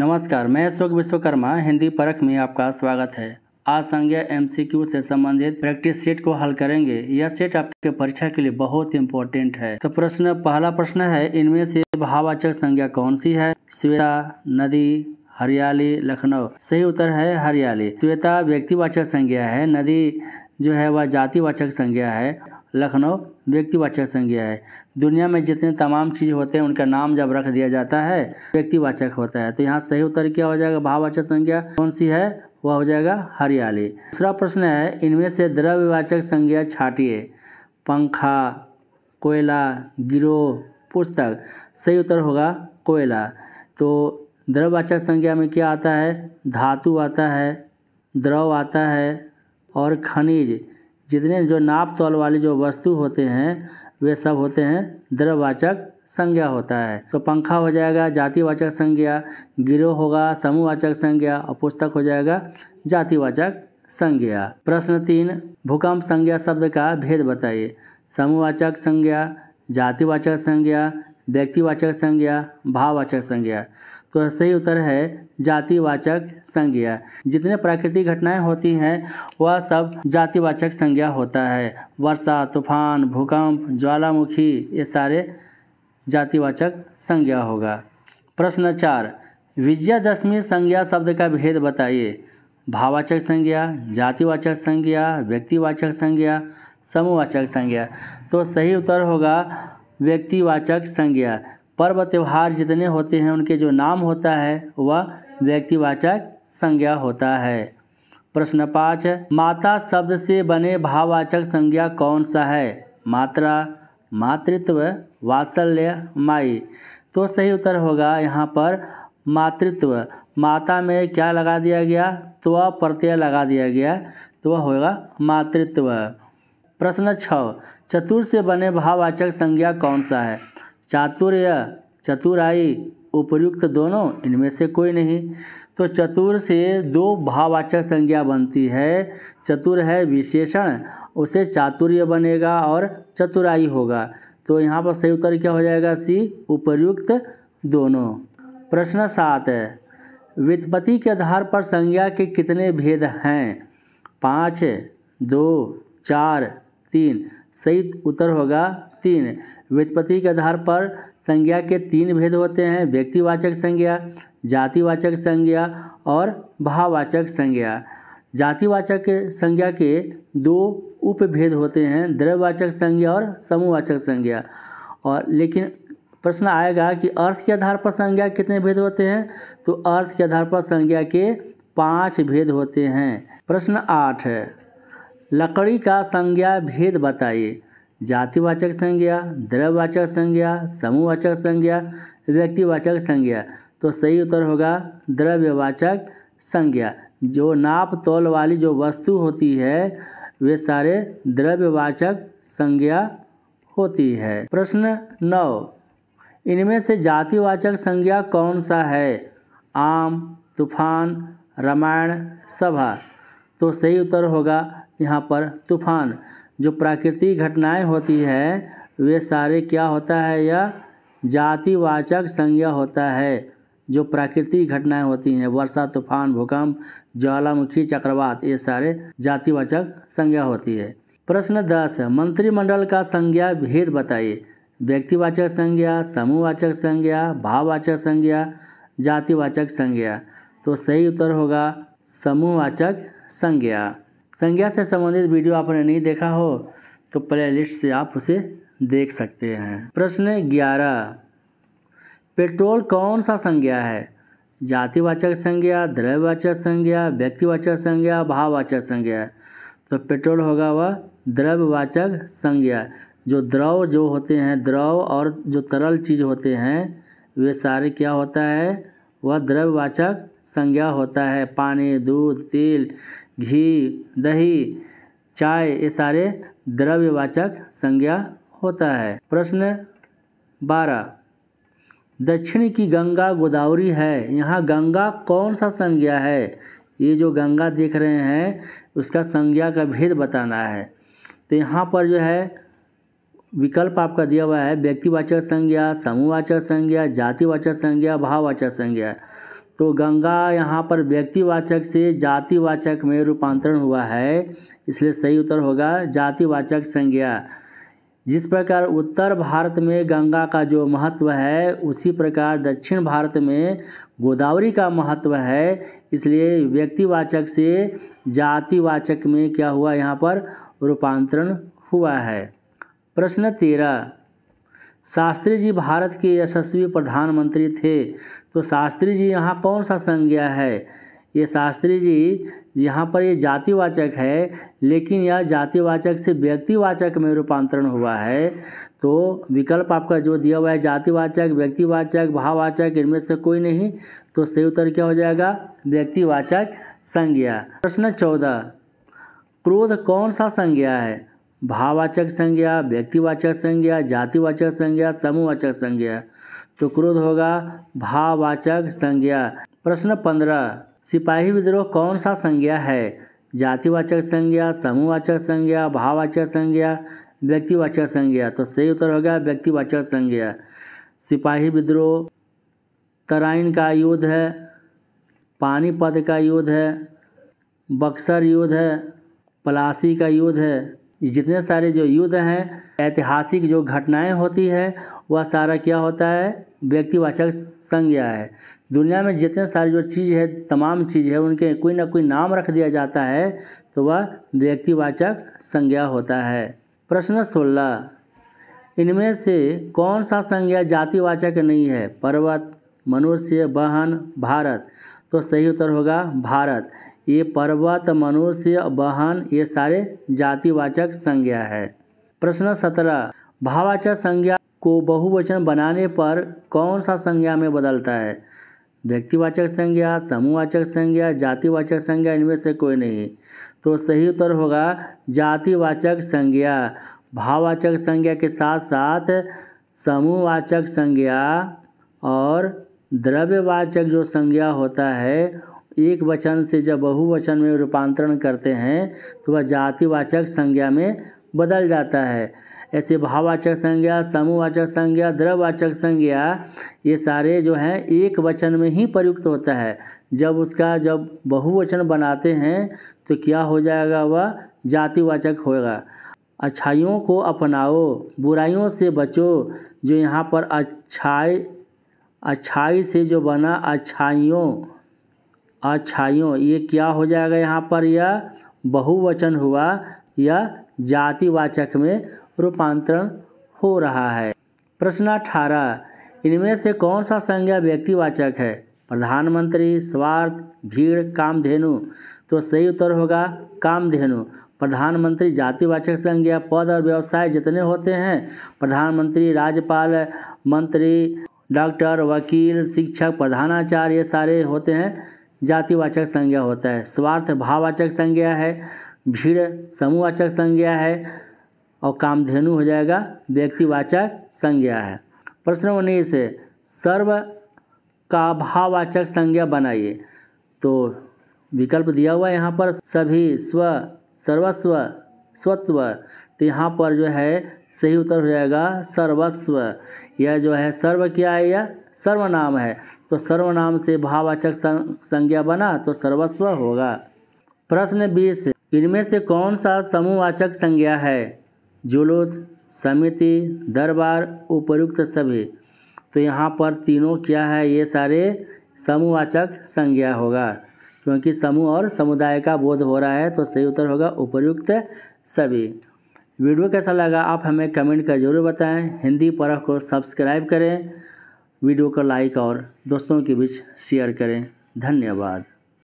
नमस्कार मैं अशोक विश्वकर्मा हिंदी परख में आपका स्वागत है आज संज्ञा एम से संबंधित प्रैक्टिस सेट को हल करेंगे यह सेट आपके परीक्षा के लिए बहुत इंपॉर्टेंट है तो प्रश्न पहला प्रश्न है इनमें से भावाचक संज्ञा कौन सी है श्वेता नदी हरियाली लखनऊ सही उत्तर है हरियाली श्वेता व्यक्तिवाचक संज्ञा है नदी जो है वह जातिवाचक संज्ञा है लखनऊ व्यक्तिवाचक संज्ञा है दुनिया में जितने तमाम चीज़ होते हैं उनका नाम जब रख दिया जाता है व्यक्तिवाचक होता है तो यहाँ सही उत्तर क्या हो जाएगा भाववाचक संज्ञा कौन सी है वह हो जाएगा हरियाली दूसरा प्रश्न है इनमें से द्रव्यवाचक संज्ञा छाटिए पंखा कोयला गिरोह पुस्तक सही उत्तर होगा कोयला तो द्रव्यवाचक संज्ञा में क्या आता है धातु आता है द्रव आता है और खनिज जितने जो नाप तोल वाली जो वस्तु होते हैं वे सब होते हैं द्रववाचक संज्ञा होता है तो पंखा हो जाएगा जातिवाचक संज्ञा गिरोह होगा समूहवाचक संज्ञा और पुस्तक हो जाएगा जातिवाचक संज्ञा प्रश्न तीन भूकंप संज्ञा शब्द का भेद बताइए समूहवाचक संज्ञा जातिवाचक संज्ञा व्यक्तिवाचक संज्ञा भाववाचक संज्ञा तो सही उत्तर है जातिवाचक संज्ञा जितने प्राकृतिक घटनाएं होती हैं वह सब जातिवाचक संज्ञा होता है वर्षा तूफान भूकंप ज्वालामुखी ये सारे जातिवाचक संज्ञा होगा प्रश्न चार विजयादशमी संज्ञा शब्द का भेद बताइए भाववाचक संज्ञा जातिवाचक संज्ञा व्यक्तिवाचक संज्ञा समूहवाचक संज्ञा तो सही उत्तर होगा व्यक्तिवाचक संज्ञा पर्व त्यौहार जितने होते हैं उनके जो नाम होता है वह व्यक्तिवाचक संज्ञा होता है प्रश्न पाँच माता शब्द से बने भाववाचक संज्ञा कौन सा है मात्रा मातृत्व वात्सल्य माई तो सही उत्तर होगा यहाँ पर मातृत्व माता में क्या लगा दिया गया त्व प्रत्यय लगा दिया गया तो वह होगा मातृत्व प्रश्न छ चतुर से बने भाववाचक संज्ञा कौन सा है चातुर या चतुराई उपयुक्त दोनों इनमें से कोई नहीं तो चतुर से दो भाववाचक संज्ञा बनती है चतुर है विशेषण उसे चातुर्य बनेगा और चतुराई होगा तो यहाँ पर सही उत्तर क्या हो जाएगा सी उपयुक्त दोनों प्रश्न सात है व्युत्पत्ति के आधार पर संज्ञा के कितने भेद हैं पाँच दो चार तीन सही उत्तर होगा तीन व्युत्पत्ति के आधार पर संज्ञा के तीन भेद होते हैं व्यक्तिवाचक संज्ञा जातिवाचक संज्ञा और भाववाचक संज्ञा जातिवाचक संज्ञा के दो उपभेद होते हैं द्रव्यवाचक संज्ञा और समूहवाचक संज्ञा और लेकिन प्रश्न आएगा कि अर्थ के आधार पर संज्ञा कितने भेद होते हैं तो अर्थ के आधार पर संज्ञा के पांच भेद होते हैं प्रश्न आठ है लकड़ी का संज्ञा भेद बताइए जातिवाचक संज्ञा द्रव्यवाचक संज्ञा समूहवाचक संज्ञा व्यक्तिवाचक संज्ञा तो सही उत्तर होगा द्रव्यवाचक संज्ञा जो नाप तोल वाली जो वस्तु होती है वे सारे द्रव्यवाचक संज्ञा होती है प्रश्न नौ इनमें से जातिवाचक संज्ञा कौन सा है आम तूफान रामायण सभा तो सही उत्तर होगा यहाँ पर तूफान जो प्राकृतिक घटनाएं होती है वे सारे क्या होता है यह जातिवाचक संज्ञा होता है जो प्राकृतिक घटनाएं होती हैं वर्षा तूफान भूकंप ज्वालामुखी चक्रवात ये सारे जातिवाचक संज्ञा होती है प्रश्न दस मंत्रिमंडल का संज्ञा भेद बताइए व्यक्तिवाचक संज्ञा समूहवाचक संज्ञा भाववाचक संज्ञा जातिवाचक संज्ञा तो सही उत्तर होगा समूहवाचक संज्ञा संज्ञा से संबंधित वीडियो आपने नहीं देखा हो तो प्लेलिस्ट से आप उसे देख सकते हैं प्रश्न ग्यारह पेट्रोल कौन सा संज्ञा है जातिवाचक संज्ञा द्रव्यवाचक संज्ञा व्यक्तिवाचक संज्ञा भाववाचक संज्ञा तो पेट्रोल होगा वह द्रव्यवाचक संज्ञा जो द्रव जो होते हैं द्रव और जो तरल चीज होते हैं वे सारे क्या होता है वह द्रव्यवाचक संज्ञा होता है पानी दूध तेल घी दही चाय ये सारे द्रव्यवाचक संज्ञा होता है प्रश्न बारह दक्षिण की गंगा गोदावरी है यहाँ गंगा कौन सा संज्ञा है ये जो गंगा देख रहे हैं उसका संज्ञा का भेद बताना है तो यहाँ पर जो है विकल्प आपका दिया हुआ है व्यक्तिवाचक संज्ञा समूहवाचक संज्ञा जातिवाचक संज्ञा भाववाचक संज्ञा तो गंगा यहाँ पर व्यक्तिवाचक से जातिवाचक में रूपांतरण हुआ है इसलिए सही उत्तर होगा जातिवाचक संज्ञा जिस प्रकार उत्तर भारत में गंगा का जो महत्व है उसी प्रकार दक्षिण भारत में गोदावरी का महत्व है इसलिए व्यक्तिवाचक से जातिवाचक में क्या हुआ यहाँ पर रूपांतरण हुआ है प्रश्न तेरह शास्त्री जी भारत के यशस्वी प्रधानमंत्री थे तो शास्त्री जी यहाँ कौन सा संज्ञा है ये शास्त्री जी यहाँ पर ये जातिवाचक है लेकिन यह जातिवाचक से व्यक्तिवाचक में रूपांतरण हुआ है तो विकल्प आपका जो दिया हुआ है जातिवाचक व्यक्तिवाचक भाववाचक इनमें से कोई नहीं तो सही उत्तर क्या हो जाएगा व्यक्तिवाचक संज्ञा प्रश्न चौदह क्रोध कौन सा संज्ञा है भाववाचक संज्ञा व्यक्तिवाचक संज्ञा जातिवाचक संज्ञा समूहवाचक संज्ञा तो क्रोध होगा भाववाचक संज्ञा प्रश्न पंद्रह सिपाही विद्रोह कौन सा संज्ञा है जातिवाचक संज्ञा समूहवाचक संज्ञा भाववाचक संज्ञा व्यक्तिवाचक संज्ञा तो सही उत्तर हो गया व्यक्तिवाचक संज्ञा सिपाही विद्रोह तराइन का युद्ध है पानीपत का युद्ध है बक्सर युद्ध है पलासी का युद्ध है जितने सारे जो युद्ध हैं ऐतिहासिक जो घटनाएं होती है वह सारा क्या होता है व्यक्तिवाचक संज्ञा है दुनिया में जितने सारी जो चीज़ है तमाम चीज़ है उनके कोई ना कोई नाम रख दिया जाता है तो वह व्यक्तिवाचक संज्ञा होता है प्रश्न सोलह इनमें से कौन सा संज्ञा जातिवाचक नहीं है पर्वत मनुष्य बहन भारत तो सही उत्तर होगा भारत ये पर्वत मनुष्य वाहन ये सारे जातिवाचक संज्ञा है प्रश्न सत्रह भावाचक संज्ञा को बहुवचन बनाने पर कौन सा संज्ञा में बदलता है व्यक्तिवाचक संज्ञा समूहवाचक संज्ञा जातिवाचक संज्ञा इनमें से कोई नहीं तो सही उत्तर होगा जातिवाचक संज्ञा भाववाचक संज्ञा के साथ साथ समूहवाचक संज्ञा और द्रव्यवाचक जो संज्ञा होता है एक वचन से जब बहुवचन में रूपांतरण करते हैं तो वह जातिवाचक संज्ञा में बदल जाता है ऐसे भाववाचक संज्ञा समूहवाचक संज्ञा द्रववाचक संज्ञा ये सारे जो हैं एक वचन में ही प्रयुक्त होता है जब उसका जब बहुवचन बनाते हैं तो क्या हो जाएगा वह जातिवाचक होगा अच्छाइयों को अपनाओ बुराइयों से बचो जो यहाँ पर अच्छाई अच्छाई से जो बना अच्छाइयों अच्छाइयों ये क्या हो जाएगा यहाँ पर यह बहुवचन हुआ यह जातिवाचक में रूपांतरण हो रहा है प्रश्न अठारह इनमें से कौन सा संज्ञा व्यक्तिवाचक है प्रधानमंत्री स्वार्थ भीड़ कामधेनु तो सही उत्तर होगा कामधेनु प्रधानमंत्री जातिवाचक संज्ञा पद और व्यवसाय जितने होते हैं प्रधानमंत्री राज्यपाल मंत्री डॉक्टर वकील शिक्षक प्रधानाचार्य ये सारे होते हैं जातिवाचक संज्ञा होता है स्वार्थ भाववाचक संज्ञा है भीड़ समूहवाचक संज्ञा है और कामधेनु हो जाएगा व्यक्तिवाचक संज्ञा है प्रश्न उन्नीस है सर्व का भाववाचक संज्ञा बनाइए तो विकल्प दिया हुआ है यहाँ पर सभी स्व सर्वस्व स्वत्व तो यहाँ पर जो है सही उत्तर हो जाएगा सर्वस्व यह जो है सर्व क्या है यह सर्वनाम है तो सर्वनाम से भाववाचक संज्ञा बना तो सर्वस्व होगा प्रश्न बीस इनमें से कौन सा समूहवाचक संज्ञा है जुलूस समिति दरबार उपयुक्त सभी तो यहाँ पर तीनों क्या है ये सारे समूहवाचक संज्ञा होगा क्योंकि समूह और समुदाय का बोध हो रहा है तो सही उत्तर होगा उपयुक्त सभी वीडियो कैसा लगा आप हमें कमेंट कर जरूर बताएं हिंदी परख को सब्सक्राइब करें वीडियो को लाइक और दोस्तों के बीच शेयर करें धन्यवाद